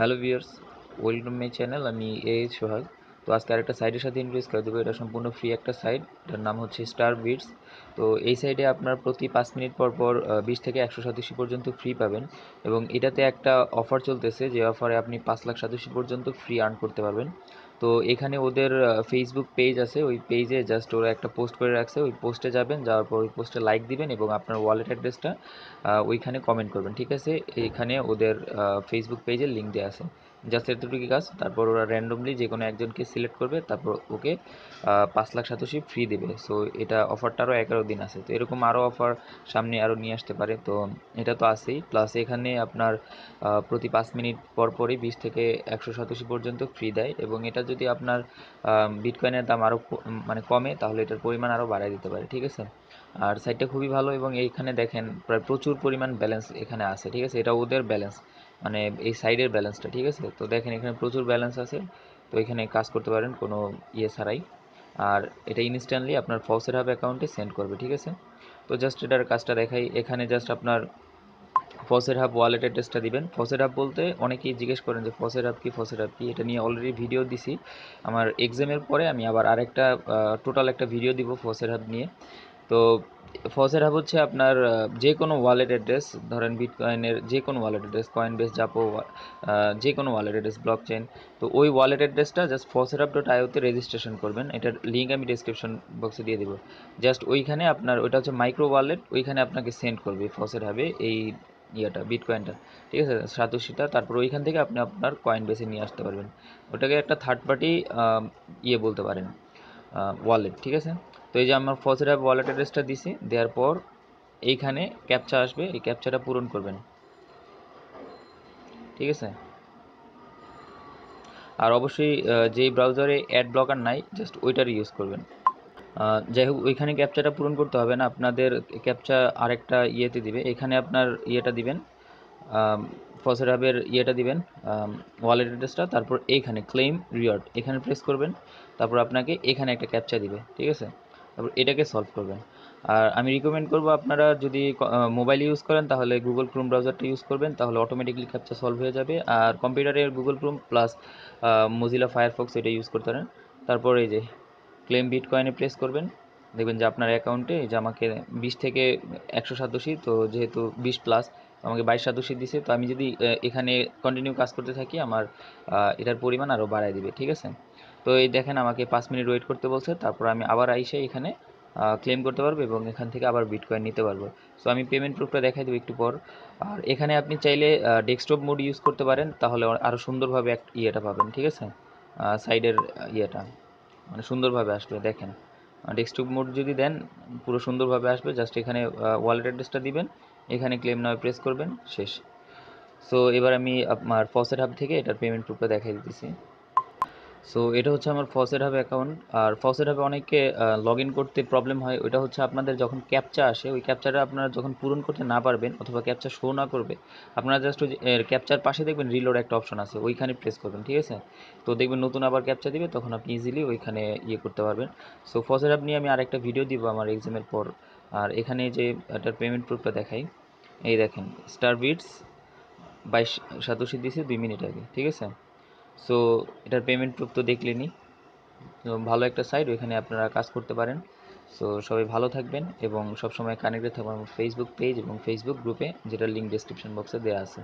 hello viewers welcome my channel আমি A H সোহাগ তো আজকে আরেকটা সাইটের সাথে ইনভেস্ট করে দেবো এটা সম্পূর্ণ ফ্রি একটা সাইট যার নাম হচ্ছে স্টার বিটস তো এই সাইটে আপনার প্রতি পাঁচ মিনিট পর পর বিশ থেকে একশো সাতাশি পর্যন্ত ফ্রি পাবেন এবং এটাতে একটা অফার চলতেছে যে অফারে আপনি পাঁচ লাখ সাতাশি পর্যন্ত ফ্রি আর্ন করতে পারবেন তো এখানে ওদের ফেসবুক পেজ আছে ওই পেজে জাস্ট ওরা একটা পোস্ট করে রাখছে ওই পোস্টে যাবেন যাওয়ার পর ওই পোস্টে লাইক দিবেন এবং আপনার ওয়ালেট অ্যাড্রেসটা ওইখানে কমেন্ট করবেন ঠিক আছে এখানে ওদের ফেসবুক পেজের লিঙ্ক দেওয়া আছে জাস্ট এতটুকু কাজ তারপর ওরা র্যান্ডমলি যে কোনো একজনকে সিলেক্ট করবে তারপর ওকে পাঁচ লাখ সাতাশি ফ্রি দেবে সো এটা অফারটা আরও এগারো দিন আছে তো এরকম আরও অফার সামনে আরও নিয়ে আসতে পারে তো এটা তো আছেই প্লাস এখানে আপনার প্রতি পাঁচ মিনিট পর পরই বিশ থেকে একশো সাতাশি পর্যন্ত ফ্রি দেয় এবং এটা যদি আপনার বিটকয়েনের দাম আরও মানে কমে তাহলে এটার পরিমাণ আরও বাড়াই দিতে পারে ঠিক আছে আর সাইটটা খুবই ভালো এবং এইখানে দেখেন প্রায় প্রচুর পরিমাণ ব্যালেন্স এখানে আছে ঠিক আছে এটা ওদের ব্যালেন্স মানে এই সাইডের ব্যালেন্সটা ঠিক আছে তো দেখেন এখানে প্রচুর ব্যালেন্স আছে তো এখানে কাজ করতে পারেন কোনো ইয়ে ছাড়াই আর এটা ইনস্ট্যান্টলি আপনার ফসের হাব অ্যাকাউন্টে সেন্ড করবে ঠিক আছে তো জাস্ট এটার কাজটা দেখাই এখানে জাস্ট আপনার ফসের হাব ওয়ালেট অ্যাড্রেসটা দিবেন ফসের হাব বলতে অনেকেই জিজ্ঞেস করেন যে ফসের হাব কি ফসের হাব কি এটা নিয়ে অলরেডি ভিডিও দিছি আমার এক্সামের পরে আমি আবার আরেকটা টোটাল একটা ভিডিও দিব ফসের হাব নিয়ে তো ফসের হাব হচ্ছে আপনার যে কোনো ওয়ালেট অ্যাড্রেস ধরেন বিটকয়েনের যে কোনো ওয়ালেট অ্যাড্রেস কয়েন বেস জাপো যে কোনো ওয়ালেট অ্যাড্রেস ব্লক চেন তো ওই ওয়ালেট অ্যাড্রেসটা জাস্ট ফসের হাব ডট আইওতে রেজিস্ট্রেশন করবেন এটার লিঙ্ক আমি ডিসক্রিপশন বক্সে দিয়ে দেবো জাস্ট ওইখানে আপনার ওইটা হচ্ছে মাইক্রো ওয়ালেট ওইখানে আপনাকে সেন্ড করবে ফসের হাবে এই ইয়েটা বিটকয়েনটা ঠিক আছে সাতোশিটা তারপর ওইখান থেকে আপনি আপনার কয়েন বেসে নিয়ে আসতে পারবেন ওটাকে একটা থার্ড পার্টি ইয়ে বলতে পারেন ওয়ালেট ঠিক আছে তো এই যে আমার ফসিট অ্যাপ ওয়ালেট অ্যাড্রেসটা দিছি দেওয়ার পর এইখানে ক্যাপচা আসবে এই ক্যাপচাটা পূরণ করবেন ঠিক আছে আর অবশ্যই যেই ব্রাউজারে অ্যাড ব্লকার নাই জাস্ট ওইটার ইউজ করবেন যাই হোক ওইখানে ক্যাপচাটা পূরণ করতে হবে না আপনাদের ক্যাপচা আরেকটা ইয়েতে দিবে এখানে আপনার ইয়েটা দিবেন ফসের হাবের ইয়েটা দিবেন ওয়ালেট অ্যাড্রেসটা তারপর এইখানে ক্লেম রিওয়ার্ড এখানে প্রেস করবেন তারপর আপনাকে এখানে একটা ক্যাপচা দিবে ঠিক আছে তারপর এটাকে সলভ করবেন আর আমি রিকমেন্ড করব আপনারা যদি মোবাইল ইউজ করেন তাহলে গুগল ক্রোম ব্রাউজারটা ইউজ করবেন তাহলে অটোমেটিকলি ক্যাপচা সলভ হয়ে যাবে আর কম্পিউটারের Google Chrome plus Mozilla Firefox এটা ইউজ করতে পারেন তারপর এই যে ক্লেম বিট কয়েনে প্রেস করবেন দেখবেন যে আপনার অ্যাকাউন্টে যে আমাকে বিশ থেকে একশো সাতাশি তো যেহেতু বিশ প্লাস আমাকে বাইশ সাতাশি দিছে তো আমি যদি এখানে কন্টিনিউ কাজ করতে থাকি আমার এটার পরিমাণ আরও বাড়ায় দিবে ঠিক আছে তো এই দেখেন আমাকে পাঁচ মিনিট ওয়েট করতে বলছে তারপর আমি আবার আইসে এখানে ক্লেম করতে পারবো এবং এখান থেকে আবার বিটকয়েন নিতে পারবো সো আমি পেমেন্ট প্রুফটা দেখাই দেবো একটু পর আর এখানে আপনি চাইলে ডেস্কটপ মোড ইউজ করতে পারেন তাহলে আরও সুন্দরভাবে এক ইয়েটা পাবেন ঠিক আছে সাইডের ইয়েটা মানে সুন্দরভাবে আসবে দেখেন ডেস্কটপ মোড যদি দেন পুরো সুন্দরভাবে আসবে জাস্ট এখানে ওয়ালেট অ্যাড্রেসটা দিবেন এখানে ক্লেম নামে প্রেস করবেন শেষ সো এবার আমি আমার ফসেট হাব থেকে এটার পেমেন্ট প্রুফটা দেখাই দিতেছি সো এটা হচ্ছে আমার ফসের হাবে অ্যাকাউন্ট আর ফসের হাবে অনেকে লগ ইন করতে প্রবলেম হয় ওইটা হচ্ছে আপনাদের যখন ক্যাপচা আসে ওই ক্যাপচাটা আপনারা যখন পূরণ করতে না পারবেন অথবা ক্যাপচা শো না করবে আপনারা জাস্ট ওই ক্যাপচার পাশে দেখবেন রিলোড একটা অপশন আছে ওইখানে প্রেস করবেন ঠিক আছে তো দেখবেন নতুন আবার ক্যাপচা দিবে তখন আপনি ইজিলি ওইখানে ইয়ে করতে পারবেন সো ফসের হাব নিয়ে আমি আরেকটা ভিডিও দিব আমার এক্সামের পর আর এখানে যে একটা পেমেন্ট প্রুফটা দেখাই এই দেখেন স্টার বিটস বাইশ সাতাশি দিয়েছে দুই মিনিট আগে ঠিক আছে সো এটার পেমেন্ট প্রুফ তো দেখলেনি তো ভালো একটা সাইট ওইখানে আপনারা কাজ করতে পারেন সো সবাই ভালো থাকবেন এবং সবসময় কানেক্টেড থাকবেন আমার ফেসবুক পেজ এবং ফেসবুক গ্রুপে যেটা লিঙ্ক ডিসক্রিপশন বক্সে দেওয়া আছে